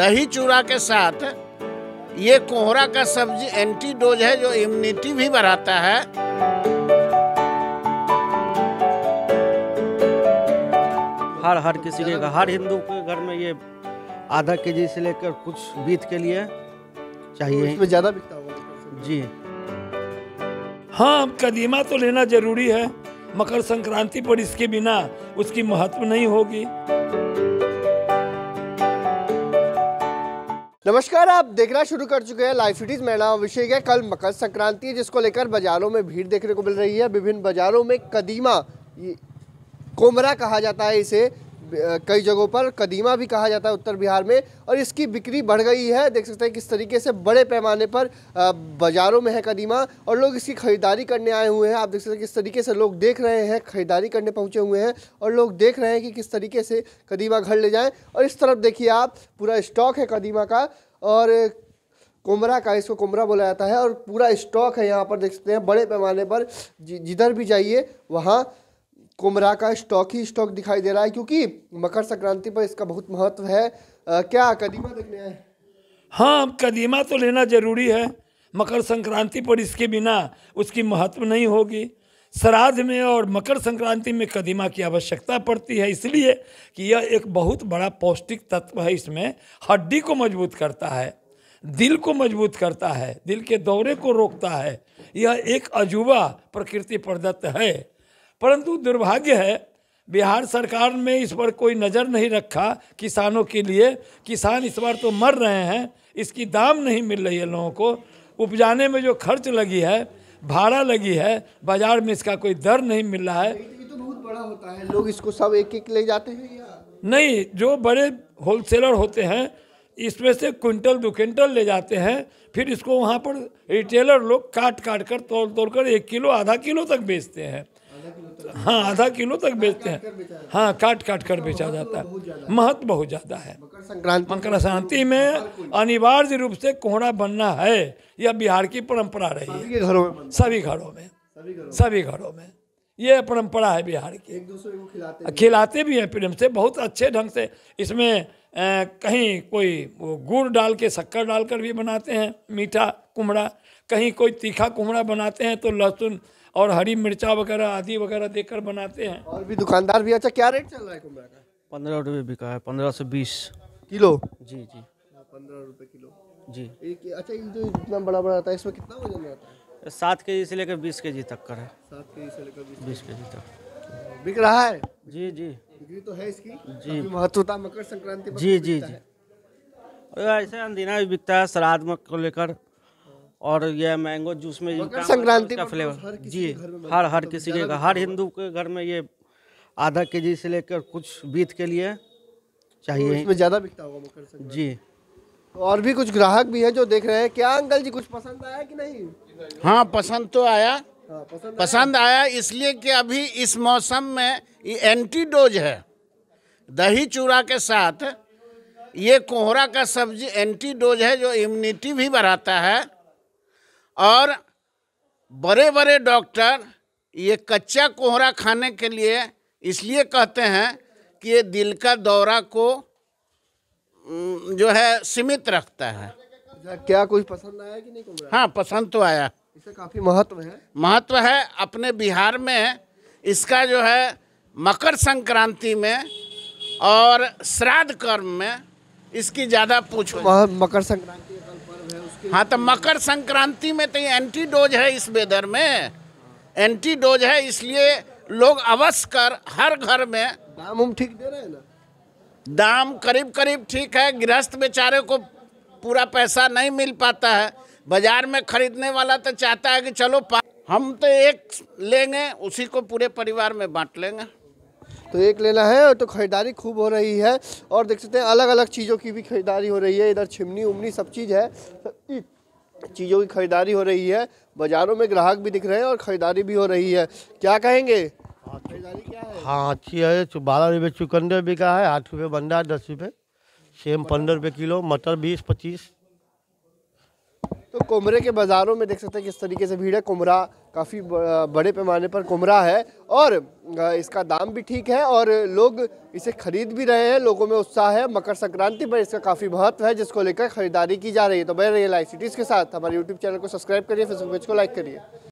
दही चूड़ा के साथ ये कोहरा का सब्जी एंटीडोज है जो इम्यूनिटी भी बढ़ाता है हर हर किसी के हर हिंदू के घर में ये आधा के जी से लेकर कुछ बीत के लिए चाहिए इसमें ज़्यादा बिकता होगा जी हाँ कदीमा तो लेना जरूरी है मकर संक्रांति पर इसके बिना उसकी महत्व नहीं होगी नमस्कार आप देखना शुरू कर चुके हैं लाइव सिटीज मेरा नाम अभिषेक है कल मकर संक्रांति है जिसको लेकर बाजारों में भीड़ देखने को मिल रही है विभिन्न बाजारों में कदीमा कोमरा कहा जाता है इसे कई जगहों पर कदीमा भी कहा जाता है उत्तर बिहार में और इसकी बिक्री बढ़ गई है देख सकते हैं किस तरीके से बड़े पैमाने पर बाज़ारों में है कदीमा और लोग इसकी ख़रीदारी करने आए हुए हैं आप देख सकते हैं किस तरीके से लोग देख रहे हैं ख़रीदारी करने पहुँचे हुए हैं और लोग देख रहे हैं कि किस तरीके से कदीमा घर ले जाएँ और इस तरफ देखिए आप पूरा स्टॉक है कदीमा का और कुमरा का इसको कुमरा बोला जाता है और पूरा स्टॉक है यहाँ पर देख सकते हैं बड़े पैमाने पर जिधर भी जाइए वहाँ कुमरा का स्टॉक ही स्टॉक दिखाई दे रहा है क्योंकि मकर संक्रांति पर इसका बहुत महत्व है आ, क्या कदीमा देखने आए हाँ कदीमा तो लेना जरूरी है मकर संक्रांति पर इसके बिना उसकी महत्व नहीं होगी श्राद्ध में और मकर संक्रांति में कदीमा की आवश्यकता पड़ती है इसलिए कि यह एक बहुत बड़ा पौष्टिक तत्व है इसमें हड्डी को मजबूत करता है दिल को मजबूत करता है दिल के दौरे को रोकता है यह एक अजूबा प्रकृति प्रदत्त है परंतु दुर्भाग्य है बिहार सरकार ने इस पर कोई नज़र नहीं रखा किसानों के लिए किसान इस बार तो मर रहे हैं इसकी दाम नहीं मिल रही है लोगों को उपजाने में जो खर्च लगी है भाड़ा लगी है बाजार में इसका कोई दर नहीं मिल रहा है तो बहुत बड़ा होता है लोग इसको सब एक एक ले जाते हैं या नहीं जो बड़े होलसेलर होते हैं इसमें से क्विंटल दो क्विंटल ले जाते हैं फिर इसको वहाँ पर रिटेलर लोग काट काट कर तोड़ तोड़ कर एक किलो आधा किलो तक बेचते हैं हाँ आधा किलो तक हाँ, बेचते हैं हाँ काट काट कर बेचा जाता है महत्व बहुत ज़्यादा है मकर संक्रांति में अनिवार्य रूप से कोहरा बनना है यह बिहार की परंपरा रही है सभी घरों में सभी घरों में ये परंपरा है बिहार की एक दूसरे को खिलाते भी खिलाते भी हैं प्रेम से बहुत अच्छे ढंग से इसमें कहीं कोई गुड़ डाल के शक्कर डालकर भी बनाते हैं मीठा कुमड़ा कहीं कोई तीखा कुमड़ा बनाते हैं तो लहसुन और हरी मिर्चा वगैरह आदि वगैरह देकर बनाते हैं और भी दुकानदार भी अच्छा क्या रेट चल रहा है कुमड़ा का पंद्रह रुपये बिका है पंद्रह से बीस किलो जी जी हाँ, पंद्रह रुपये किलो जी एक अच्छा जो इतना बड़ा बड़ा आता है इसमें कितना वजन आता है सात के जी से लेकर बीस के जी तक का है सात के जी से लेकर बीस के जी तक बिक रहा है जी जी बिक्री तो है इसकी जी महत्वता मकर संक्रांति जी जी जी ऐसे अंदीना भी बिकता है श्राद्ध में को लेकर और यह मैंगो जूस में मकर संक्रांति का फ्लेवर तो जी हर हर तो किसी के हर हिंदू के घर में ये आधा के जी से लेकर कुछ बीत के लिए चाहिए तो इसमें ज़्यादा बिकता होगा मकर संक्रांति जी और भी कुछ ग्राहक भी हैं जो देख रहे हैं क्या अंकल जी कुछ पसंद आया कि नहीं हाँ पसंद तो आया हाँ, पसंद, पसंद आया, आया इसलिए कि अभी इस मौसम में ये एंटीडोज है दही चूड़ा के साथ ये कोहरा का सब्जी एंटीडोज है जो इम्यूनिटी भी बढ़ाता है और बड़े बड़े डॉक्टर ये कच्चा कोहरा खाने के लिए इसलिए कहते हैं कि ये दिल का दौरा को जो है सीमित रखता है क्या कुछ पसंद आया कि नहीं हाँ पसंद तो आया इसका काफ़ी महत्व है महत्व है अपने बिहार में इसका जो है मकर संक्रांति में और श्राद्ध कर्म में इसकी ज़्यादा पूछ तो मकर संक्रांति हाँ तो मकर संक्रांति में तो ये एंटी डोज है इस वेदर में एंटी डोज है इसलिए लोग अवश्य कर हर घर में दाम ठीक दे रहे हैं ना दाम करीब करीब ठीक है गृहस्थ बेचारे को पूरा पैसा नहीं मिल पाता है बाजार में खरीदने वाला तो चाहता है कि चलो हम तो एक लेंगे उसी को पूरे परिवार में बांट लेंगे तो एक लेना है और तो ख़रीदारी खूब हो रही है और देख सकते हैं अलग अलग चीज़ों की भी खरीदारी हो रही है इधर छिमनी उमनी सब चीज़ है चीज़ों की खरीदारी हो रही है बाज़ारों में ग्राहक भी दिख रहे हैं और ख़रीदारी भी हो रही है क्या कहेंगे हाँ अच्छी है बारह रुपये चुकंदर बिका है आठ रुपये बंदा दस रुपये सेम पंद्रह रुपये हाँ। किलो मटर बीस पच्चीस तो कोमरे के बाज़ारों में देख सकते हैं किस तरीके से भीड़ है कोमरा काफ़ी बड़े पैमाने पर कोमरा है और इसका दाम भी ठीक है और लोग इसे खरीद भी रहे हैं लोगों में उत्साह है मकर संक्रांति पर इसका काफ़ी महत्व है जिसको लेकर खरीदारी की जा रही है तो बह रही है लाइव सिटीज़ के साथ हमारे यूट्यूब चैनल को सब्सक्राइब करिए फेसबुक पेज को लाइक करिए